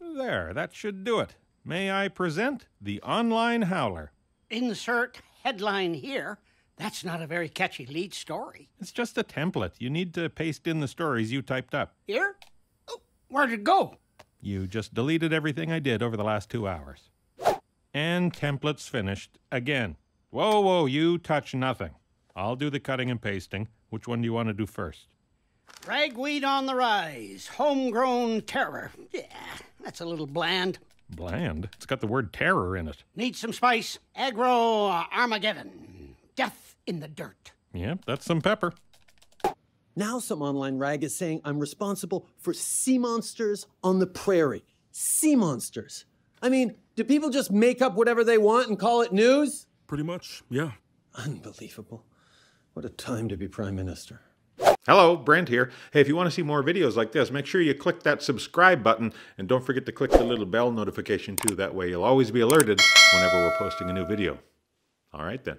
There, that should do it. May I present the online howler? Insert headline here. That's not a very catchy lead story. It's just a template. You need to paste in the stories you typed up. Here? Oh, where'd it go? You just deleted everything I did over the last two hours. And template's finished again. Whoa, whoa, you touch nothing. I'll do the cutting and pasting. Which one do you want to do first? Ragweed on the rise, homegrown terror. Yeah, that's a little bland. Bland? It's got the word terror in it. Need some spice. Agro Armageddon. Death in the dirt. Yep, that's some pepper. Now some online rag is saying I'm responsible for sea monsters on the prairie. Sea monsters. I mean, do people just make up whatever they want and call it news? Pretty much, yeah. Unbelievable. What a time to be prime minister. Hello, Brent here. Hey, if you want to see more videos like this, make sure you click that subscribe button and don't forget to click the little bell notification too. That way you'll always be alerted whenever we're posting a new video. All right then.